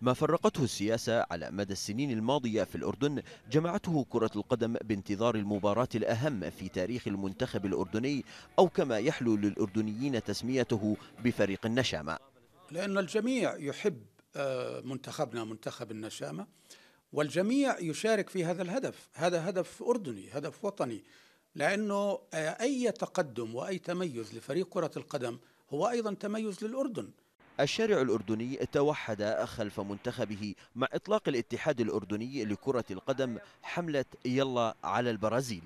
ما فرقته السياسة على مدى السنين الماضية في الأردن جمعته كرة القدم بانتظار المباراة الأهم في تاريخ المنتخب الأردني أو كما يحلو للأردنيين تسميته بفريق النشامة لأن الجميع يحب آه، منتخبنا منتخب النشامة والجميع يشارك في هذا الهدف هذا هدف أردني هدف وطني لأنه آه، أي تقدم وأي تميز لفريق كرة القدم هو أيضا تميز للأردن الشارع الأردني توحد خلف منتخبه مع إطلاق الاتحاد الأردني لكرة القدم حملة يلا على البرازيل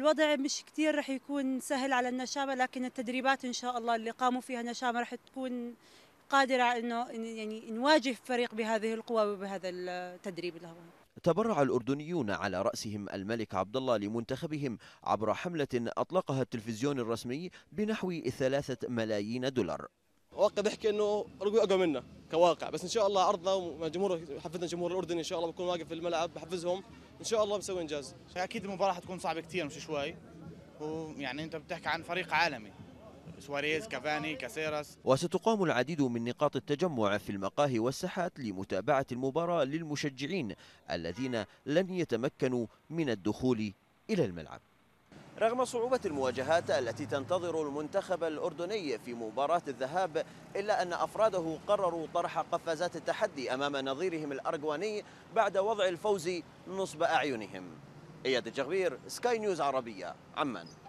الوضع مش كتير رح يكون سهل على النشامة لكن التدريبات إن شاء الله اللي قاموا فيها النشامة رح تكون قادرة أنه يعني نواجه فريق بهذه القوة وبهذا التدريب له. تبرع الأردنيون على رأسهم الملك عبد الله لمنتخبهم عبر حملة أطلقها التلفزيون الرسمي بنحو ثلاثة ملايين دولار واقع بيحكي انه اورجواي اقوى منا كواقع بس ان شاء الله عرضنا وجمهور حفزنا جمهور الاردن ان شاء الله بكون واقف في الملعب بحفزهم ان شاء الله بسوي انجاز اكيد المباراه حتكون صعبه كثير مش شوي ويعني انت بتحكي عن فريق عالمي سواريز كافاني كاسيراس وستقام العديد من نقاط التجمع في المقاهي والساحات لمتابعة المباراة للمشجعين الذين لن يتمكنوا من الدخول إلى الملعب رغم صعوبة المواجهات التي تنتظر المنتخب الأردني في مباراة الذهاب إلا أن أفراده قرروا طرح قفازات التحدي أمام نظيرهم الأرجواني بعد وضع الفوز نصب أعينهم إياد الجغبير سكاي نيوز عربية عمان